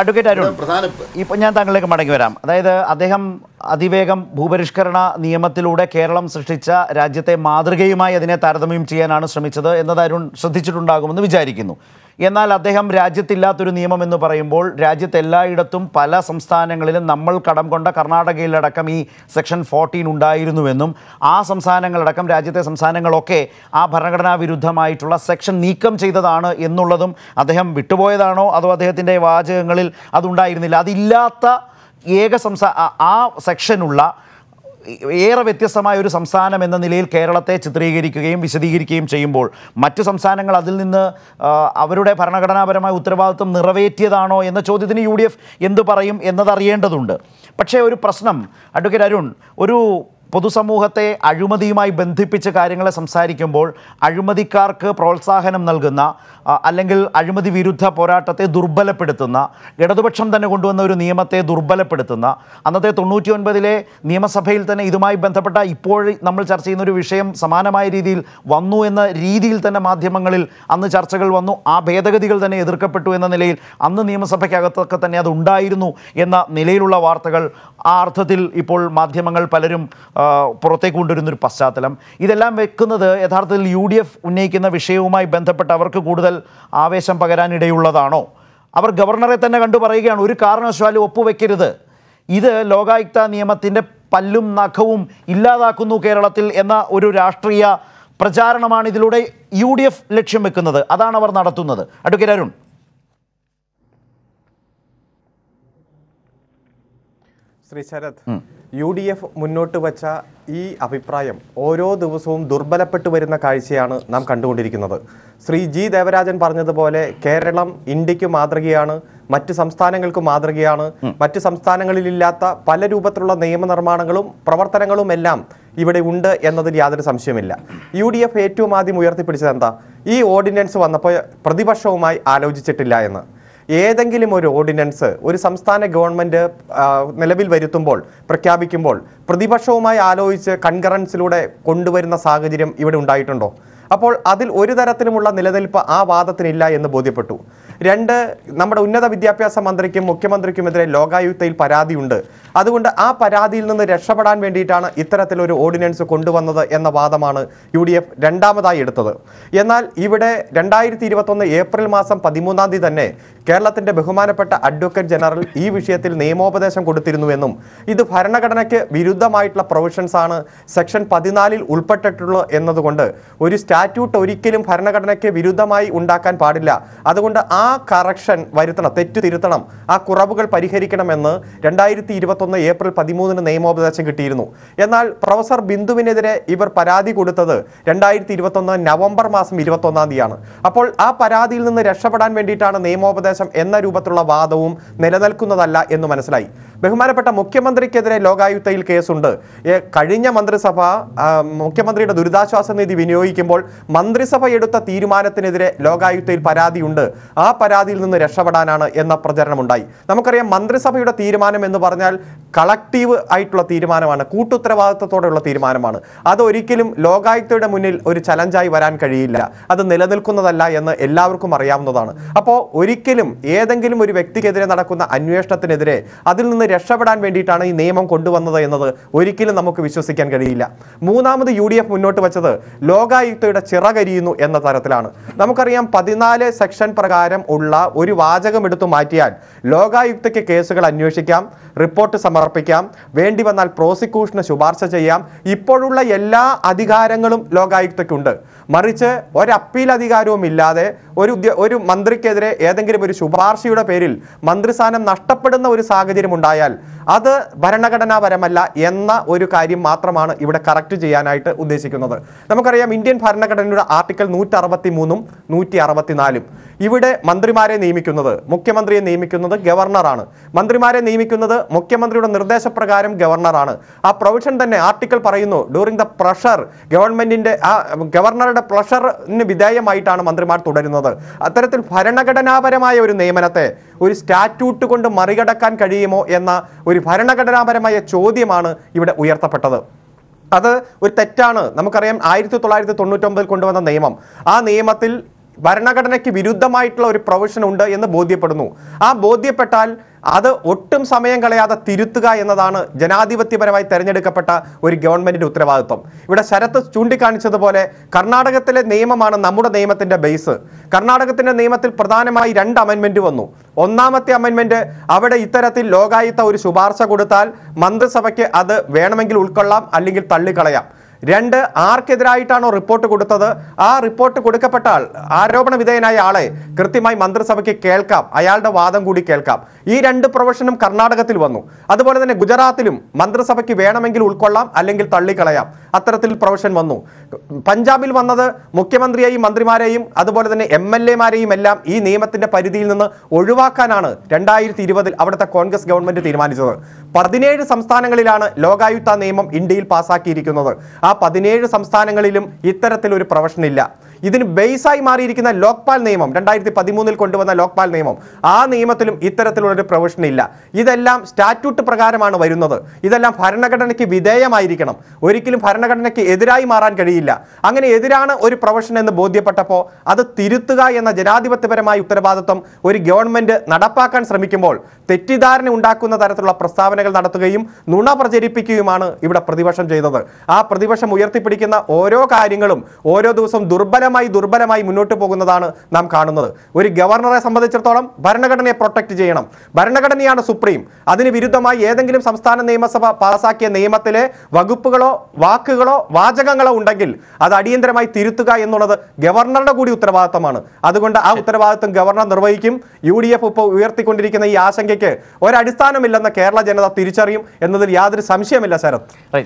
advocate Arun ഇപ്പൊ ഞാൻ താങ്കളിലേക്ക് മടങ്ങി വരാം അതായത് അദ്ദേഹം അതിവേഗം ഭൂപരിഷ്കരണ നിയമത്തിലൂടെ കേരളം സൃഷ്ടിച്ച രാജ്യത്തെ മാതൃകയുമായി അതിനെ താരതമ്യം ചെയ്യാനാണ് ശ്രമിച്ചത് എന്നത് അരുൺ ശ്രദ്ധിച്ചിട്ടുണ്ടാകുമെന്ന് വിചാരിക്കുന്നു എന്നാൽ അദ്ദേഹം രാജ്യത്തില്ലാത്തൊരു നിയമം എന്ന് പറയുമ്പോൾ രാജ്യത്ത് എല്ലായിടത്തും പല സംസ്ഥാനങ്ങളിലും നമ്മൾ കടം കൊണ്ട കർണാടകയിലടക്കം ഈ സെക്ഷൻ ഫോർട്ടീൻ ഉണ്ടായിരുന്നുവെന്നും ആ സംസ്ഥാനങ്ങളടക്കം രാജ്യത്തെ സംസ്ഥാനങ്ങളൊക്കെ ആ ഭരണഘടനാ വിരുദ്ധമായിട്ടുള്ള സെക്ഷൻ നീക്കം ചെയ്തതാണ് എന്നുള്ളതും അദ്ദേഹം വിട്ടുപോയതാണോ അതോ അദ്ദേഹത്തിൻ്റെ വാചകങ്ങളിൽ അതുണ്ടായിരുന്നില്ല അതില്ലാത്ത ഏക സംസ്ഥാ ആ സെക്ഷനുള്ള ഏറെ വ്യത്യസ്തമായ ഒരു സംസ്ഥാനം എന്ന നിലയിൽ കേരളത്തെ ചിത്രീകരിക്കുകയും വിശദീകരിക്കുകയും ചെയ്യുമ്പോൾ മറ്റ് സംസ്ഥാനങ്ങൾ അതിൽ നിന്ന് അവരുടെ ഭരണഘടനാപരമായ ഉത്തരവാദിത്വം നിറവേറ്റിയതാണോ എന്ന ചോദ്യത്തിന് യു ഡി എഫ് എന്ത് പറയും എന്നതറിയേണ്ടതുണ്ട് പക്ഷേ ഒരു പ്രശ്നം അഡ്വക്കേറ്റ് അരുൺ ഒരു പൊതുസമൂഹത്തെ അഴിമതിയുമായി ബന്ധിപ്പിച്ച് കാര്യങ്ങളെ സംസാരിക്കുമ്പോൾ അഴിമതിക്കാർക്ക് പ്രോത്സാഹനം നൽകുന്ന അല്ലെങ്കിൽ അഴിമതി വിരുദ്ധ പോരാട്ടത്തെ ദുർബലപ്പെടുത്തുന്ന ഇടതുപക്ഷം തന്നെ കൊണ്ടുവന്ന ഒരു നിയമത്തെ ദുർബലപ്പെടുത്തുന്ന അന്നത്തെ തൊണ്ണൂറ്റി ഒൻപതിലെ നിയമസഭയിൽ തന്നെ ഇതുമായി ബന്ധപ്പെട്ട ഇപ്പോൾ നമ്മൾ ചർച്ച ചെയ്യുന്ന ഒരു വിഷയം സമാനമായ രീതിയിൽ വന്നു എന്ന രീതിയിൽ തന്നെ മാധ്യമങ്ങളിൽ അന്ന് ചർച്ചകൾ വന്നു ആ ഭേദഗതികൾ തന്നെ എതിർക്കപ്പെട്ടു എന്ന നിലയിൽ അന്ന് നിയമസഭയ്ക്കകത്തൊക്കെ തന്നെ അത് ഉണ്ടായിരുന്നു എന്ന നിലയിലുള്ള വാർത്തകൾ ആ അർത്ഥത്തിൽ ഇപ്പോൾ മാധ്യമങ്ങൾ പലരും പുറത്തേക്ക് കൊണ്ടുവരുന്നൊരു പശ്ചാത്തലം ഇതെല്ലാം വെക്കുന്നത് യഥാർത്ഥത്തിൽ യു ഡി എഫ് ഉന്നയിക്കുന്ന വിഷയവുമായി ബന്ധപ്പെട്ട് അവർക്ക് കൂടുതൽ ആവേശം പകരാനിടയുള്ളതാണോ അവർ ഗവർണറെ തന്നെ കണ്ടു പറയുകയാണ് ഒരു കാരണവശാലും ഒപ്പുവെക്കരുത് ഇത് ലോകായുക്ത നിയമത്തിൻ്റെ പല്ലും നഖവും ഇല്ലാതാക്കുന്നു കേരളത്തിൽ എന്ന ഒരു രാഷ്ട്രീയ പ്രചാരണമാണ് ഇതിലൂടെ യു ഡി എഫ് ലക്ഷ്യം വെക്കുന്നത് അതാണ് അവർ നടത്തുന്നത് advocate Arun Sree Sarath U D F മുന്നോട്ട് വച്ച ഈ അഭിപ്രായം ഓരോ ദിവസവും ദുർബലപ്പെട്ടു വരുന്ന കാഴ്ചയാണ് നാം കണ്ടുകൊണ്ടിരിക്കുന്നത് ശ്രീ ജി ദേവരാജൻ പറഞ്ഞതുപോലെ കേരളം ഇന്ത്യക്ക് മാതൃകയാണ് മറ്റ് സംസ്ഥാനങ്ങൾക്ക് മാതൃകയാണ് മറ്റ് സംസ്ഥാനങ്ങളിലില്ലാത്ത പല രൂപത്തിലുള്ള നിയമനിർമ്മാണങ്ങളും പ്രവർത്തനങ്ങളും എല്ലാം ഇവിടെ ഉണ്ട് എന്നതിൽ യാതൊരു സംശയമില്ല യു ഡി എഫ് ഏറ്റവും ആദ്യം ഉയർത്തിപ്പിടിച്ചത് എന്താ ഈ ഓർഡിനൻസ് വന്നപ്പോൾ പ്രതിപക്ഷവുമായി ആലോചിച്ചിട്ടില്ല എന്ന് ഏതെങ്കിലും ഒരു ഓർഡിനൻസ് ഒരു സംസ്ഥാന ഗവൺമെൻറ് നിലവിൽ വരുത്തുമ്പോൾ പ്രഖ്യാപിക്കുമ്പോൾ പ്രതിപക്ഷവുമായി ആലോചിച്ച് കൺകറൻസിലൂടെ കൊണ്ടുവരുന്ന സാഹചര്യം ഇവിടെ ഉണ്ടായിട്ടുണ്ടോ അപ്പോൾ അതിൽ ഒരു തരത്തിലുമുള്ള നിലനിൽപ്പ് ആ വാദത്തിനില്ല എന്ന് ബോധ്യപ്പെട്ടു രണ്ട് നമ്മുടെ ഉന്നത വിദ്യാഭ്യാസ മന്ത്രിക്കും മുഖ്യമന്ത്രിക്കുമെതിരെ ലോകായുക്തയിൽ പരാതിയുണ്ട് അതുകൊണ്ട് ആ പരാതിയിൽ നിന്ന് രക്ഷപ്പെടാൻ വേണ്ടിയിട്ടാണ് ഇത്തരത്തിലൊരു ഓർഡിനൻസ് കൊണ്ടുവന്നത് എന്ന വാദമാണ് യു ഡി എഫ് രണ്ടാമതായി എടുത്തത് എന്നാൽ ഇവിടെ രണ്ടായിരത്തി ഇരുപത്തൊന്ന് ഏപ്രിൽ മാസം പതിമൂന്നാം തീയതി തന്നെ കേരളത്തിന്റെ ബഹുമാനപ്പെട്ട അഡ്വക്കേറ്റ് ജനറൽ ഈ വിഷയത്തിൽ നിയമോപദേശം കൊടുത്തിരുന്നുവെന്നും ഇത് ഭരണഘടനയ്ക്ക് വിരുദ്ധമായിട്ടുള്ള പ്രൊവിഷൻസ് ആണ് സെക്ഷൻ പതിനാലിൽ ഉൾപ്പെട്ടിട്ടുള്ളത് എന്നതുകൊണ്ട് ഒരു സ്റ്റാറ്റ്യൂട്ട് ഒരിക്കലും ഭരണഘടനയ്ക്ക് വിരുദ്ധമായി ഉണ്ടാക്കാൻ പാടില്ല അതുകൊണ്ട് ആ ആ കറക്ഷൻ വരുത്തണം തെറ്റ് തിരുത്തണം ആ കുറവുകൾ പരിഹരിക്കണമെന്ന് രണ്ടായിരത്തി ഇരുപത്തൊന്ന് ഏപ്രിൽ പതിമൂന്നിന് നിയമോപദേശം കിട്ടിയിരുന്നു എന്നാൽ പ്രൊഫസർ ബിന്ദുവിനെതിരെ ഇവർ പരാതി കൊടുത്തത് രണ്ടായിരത്തി ഇരുപത്തൊന്ന് നവംബർ മാസം ഇരുപത്തൊന്നാം തീയതിയാണ് അപ്പോൾ ആ പരാതിയിൽ നിന്ന് രക്ഷപ്പെടാൻ വേണ്ടിയിട്ടാണ് നിയമോപദേശം എന്ന രൂപത്തിലുള്ള വാദവും നിലനിൽക്കുന്നതല്ല എന്ന് മനസ്സിലായി ബഹുമാനപ്പെട്ട മുഖ്യമന്ത്രിക്കെതിരെ ലോകായുക്തയിൽ കേസുണ്ട് കഴിഞ്ഞ മന്ത്രിസഭ മുഖ്യമന്ത്രിയുടെ ദുരിതാശ്വാസ നിധി വിനിയോഗിക്കുമ്പോൾ മന്ത്രിസഭ എടുത്ത തീരുമാനത്തിനെതിരെ ലോകായുക്തയിൽ പരാതിയുണ്ട് ആ പരാതിയിൽ നിന്ന് രക്ഷപ്പെടാനാണ് എന്ന പ്രചരണമുണ്ടായി നമുക്കറിയാം മന്ത്രിസഭയുടെ തീരുമാനം എന്ന് പറഞ്ഞാൽ കളക്റ്റീവ് ആയിട്ടുള്ള തീരുമാനമാണ് കൂട്ടുത്തരവാദിത്വത്തോടെയുള്ള തീരുമാനമാണ് അതൊരിക്കലും ലോകായുക്തയുടെ മുന്നിൽ ഒരു ചലഞ്ചായി വരാൻ കഴിയില്ല അത് നിലനിൽക്കുന്നതല്ല എന്ന് എല്ലാവർക്കും അറിയാവുന്നതാണ് അപ്പോൾ ഒരിക്കലും ഏതെങ്കിലും ഒരു വ്യക്തിക്കെതിരെ നടക്കുന്ന അന്വേഷണത്തിനെതിരെ അതിൽ നിന്ന് രക്ഷപ്പെടാൻ വേണ്ടിയിട്ടാണ് ഈ നിയമം കൊണ്ടുവന്നത് എന്നത് ഒരിക്കലും നമുക്ക് വിശ്വസിക്കാൻ കഴിയില്ല മൂന്നാമത് യു ഡി എഫ് മുന്നോട്ട് വച്ചത് ലോകായുക്തയുടെ ചിറകരിയുന്നു എന്ന തരത്തിലാണ് നമുക്കറിയാം പതിനാല് സെക്ഷൻ പ്രകാരം ഉള്ള ഒരു വാചകം എടുത്തു മാറ്റിയാൽ ലോകായുക്തയ്ക്ക് കേസുകൾ അന്വേഷിക്കാം റിപ്പോർട്ട് സമർപ്പിക്കാം വേണ്ടി വന്നാൽ പ്രോസിക്യൂഷന് ശുപാർശ ചെയ്യാം ഇപ്പോഴുള്ള എല്ലാ അധികാരങ്ങളും ലോകായുക്തയ്ക്കുണ്ട് മറിച്ച് ഒരു അപ്പീൽ അധികാരവും ഇല്ലാതെ ഒരു ഒരു മന്ത്രിക്കെതിരെ ഏതെങ്കിലും ഒരു ശുപാർശയുടെ പേരിൽ മന്ത്രിസ്ഥാനം നഷ്ടപ്പെടുന്ന ഒരു സാഹചര്യം ഉണ്ടായാൽ അത് ഭരണഘടനാപരമല്ല എന്ന ഒരു കാര്യം മാത്രമാണ് ഇവിടെ കറക്റ്റ് ചെയ്യാനായിട്ട് ഉദ്ദേശിക്കുന്നത് നമുക്കറിയാം ഇന്ത്യൻ ഭരണഘടനയുടെ ആർട്ടിക്കൽ നൂറ്റി അറുപത്തി മൂന്നും നൂറ്റി അറുപത്തിനാലും ഇവിടെ മന്ത്രിമാരെ നിയമിക്കുന്നത് മുഖ്യമന്ത്രിയെ നിയമിക്കുന്നത് ഗവർണറാണ് മന്ത്രിമാരെ നിയമിക്കുന്നത് മുഖ്യമന്ത്രിയുടെ നിർദ്ദേശപ്രകാരം ഗവർണറാണ് ആ പ്രൊവിഷൻ തന്നെ ആർട്ടിക്കിൾ പറയുന്നു ഡ്യൂറിംഗ് ദ പ്രഷർ ഗവൺമെന്റിന്റെ ആ ഗവർണറുടെ പ്രഷറിന് വിധേയമായിട്ടാണ് മന്ത്രിമാർ തുടരുന്നത് അത്തരത്തിൽ ഭരണഘടനാപരമായ ഒരു നിയമനത്തെ ഒരു സ്റ്റാറ്റ്യൂട്ട് കൊണ്ട് മറികടക്കാൻ കഴിയുമോ എന്ന ഒരു ഭരണഘടനാപരമായ ചോദ്യമാണ് ഇവിടെ ഉയർത്തപ്പെട്ടത് അത് ഒരു തെറ്റാണ് നമുക്കറിയാം ആയിരത്തി തൊള്ളായിരത്തി തൊണ്ണൂറ്റൊമ്പതിൽ കൊണ്ടുവന്ന നിയമം ആ നിയമത്തിൽ ഭരണഘടനയ്ക്ക് വിരുദ്ധമായിട്ടുള്ള ഒരു പ്രൊവിഷൻ ഉണ്ട് എന്ന് ബോധ്യപ്പെടുന്നു ആ ബോധ്യപ്പെട്ടാൽ അത് ഒട്ടും സമയം കളയാതെ തിരുത്തുക എന്നതാണ് ജനാധിപത്യപരമായി തെരഞ്ഞെടുക്കപ്പെട്ട ഒരു ഗവൺമെന്റിന്റെ ഉത്തരവാദിത്വം ഇവിടെ ശരത്ത് ചൂണ്ടിക്കാണിച്ചതുപോലെ കർണാടകത്തിലെ നിയമമാണ് നമ്മുടെ നിയമത്തിന്റെ ബേസ് കർണാടകത്തിന്റെ നിയമത്തിൽ പ്രധാനമായി രണ്ട് അമെന്മെന്റ് വന്നു ഒന്നാമത്തെ അമെന്മെന്റ് അവിടെ ഇത്തരത്തിൽ ലോകായുത്ത ഒരു ശുപാർശ കൊടുത്താൽ മന്ത്രിസഭയ്ക്ക് അത് വേണമെങ്കിൽ ഉൾക്കൊള്ളാം അല്ലെങ്കിൽ തള്ളിക്കളയാം രണ്ട് ആർക്കെതിരായിട്ടാണോ റിപ്പോർട്ട് കൊടുത്തത് ആ റിപ്പോർട്ട് കൊടുക്കപ്പെട്ടാൽ ആരോപണ വിധേയനായ ആളെ കൃത്യമായി മന്ത്രിസഭയ്ക്ക് കേൾക്കാം അയാളുടെ വാദം കൂടി കേൾക്കാം ഈ രണ്ട് പ്രൊഫഷനും കർണാടകത്തിൽ വന്നു അതുപോലെ തന്നെ ഗുജറാത്തിലും മന്ത്രിസഭയ്ക്ക് വേണമെങ്കിൽ ഉൾക്കൊള്ളാം അല്ലെങ്കിൽ തള്ളിക്കളയാം അത്തരത്തിൽ പ്രൊഫഷൻ വന്നു പഞ്ചാബിൽ വന്നത് മുഖ്യമന്ത്രിയെയും മന്ത്രിമാരെയും അതുപോലെ തന്നെ എം എൽ എമാരെയും എല്ലാം ഈ നിയമത്തിന്റെ പരിധിയിൽ നിന്ന് ഒഴിവാക്കാനാണ് രണ്ടായിരത്തി ഇരുപതിൽ അവിടുത്തെ കോൺഗ്രസ് ഗവൺമെന്റ് തീരുമാനിച്ചത് പതിനേഴ് സംസ്ഥാനങ്ങളിലാണ് ലോകായുക്ത നിയമം ഇന്ത്യയിൽ പാസാക്കിയിരിക്കുന്നത് ആ പതിനേഴ് സംസ്ഥാനങ്ങളിലും ഇത്തരത്തിലൊരു പ്രൊഫഷനില്ല ഇതിന് ബേസായി മാറിയിരിക്കുന്ന ലോക്പാൽ നിയമം രണ്ടായിരത്തി പതിമൂന്നിൽ കൊണ്ടുവന്ന ലോക്പാൽ നിയമം ആ നിയമത്തിലും ഇത്തരത്തിലുള്ളൊരു പ്രൊവിഷൻ ഇല്ല ഇതെല്ലാം സ്റ്റാറ്റ്യൂട്ട് പ്രകാരമാണ് വരുന്നത് ഇതെല്ലാം ഭരണഘടനയ്ക്ക് വിധേയമായിരിക്കണം ഒരിക്കലും ഭരണഘടനയ്ക്ക് എതിരായി മാറാൻ കഴിയില്ല അങ്ങനെ എതിരാണ് ഒരു പ്രൊഫഷൻ എന്ന് ബോധ്യപ്പെട്ടപ്പോൾ അത് തിരുത്തുക എന്ന ജനാധിപത്യപരമായ ഉത്തരവാദിത്വം ഒരു ഗവൺമെന്റ് നടപ്പാക്കാൻ ശ്രമിക്കുമ്പോൾ തെറ്റിദ്ധാരണ ഉണ്ടാക്കുന്ന തരത്തിലുള്ള പ്രസ്താവനകൾ നടത്തുകയും നുണ പ്രചരിപ്പിക്കുകയുമാണ് ഇവിടെ പ്രതിപക്ഷം ചെയ്തത് ആ പ്രതിപക്ഷം പ്രതിപക്ഷം ഉയർത്തിപ്പിടിക്കുന്ന ഓരോ കാര്യങ്ങളും ഓരോ ദിവസം ദുർബലമായി ദുർബലമായി മുന്നോട്ട് പോകുന്നതാണ് നാം കാണുന്നത് ഒരു ഗവർണറെ സംബന്ധിച്ചിടത്തോളം ഭരണഘടനയെ പ്രൊട്ടക്ട് ചെയ്യണം ഭരണഘടനയാണ് സുപ്രീം അതിന് വിരുദ്ധമായി ഏതെങ്കിലും സംസ്ഥാന നിയമസഭ പാസാക്കിയ നിയമത്തിലെ വകുപ്പുകളോ വാക്കുകളോ വാചകങ്ങളോ ഉണ്ടെങ്കിൽ അത് അടിയന്തരമായി തിരുത്തുക എന്നുള്ളത് ഗവർണറുടെ കൂടി ഉത്തരവാദിത്തമാണ് അതുകൊണ്ട് ആ ഉത്തരവാദിത്തം ഗവർണർ നിർവഹിക്കും യു ഡി എഫ് ഇപ്പോൾ ഉയർത്തിക്കൊണ്ടിരിക്കുന്ന ഈ ആശങ്കയ്ക്ക് ഒരടിസ്ഥാനമില്ലെന്ന് കേരള ജനത തിരിച്ചറിയും എന്നതിൽ യാതൊരു സംശയമില്ല ശരത്